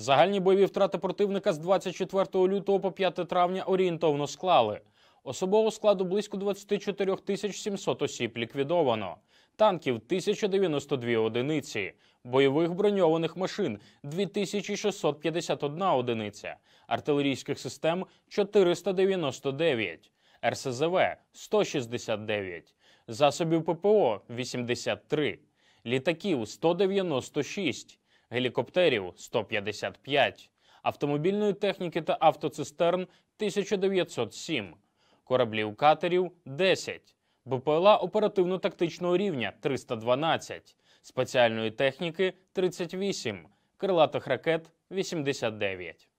Загальні бойові втрати противника з 24 лютого по 5 травня орієнтовно склали. Особового складу близько 24 тисяч 700 осіб ліквідовано, танків 1092 одиниці, бойових броньованих машин 2651 одиниця, артилерійських систем 499, РСЗВ 169, засобів ППО 83, літаків 196, гелікоптерів 155, автомобільної техніки та автоцистерн 1907, кораблів катерів 10, БПЛА оперативно-тактичного рівня 312, спеціальної техніки 38, крилатих ракет 89.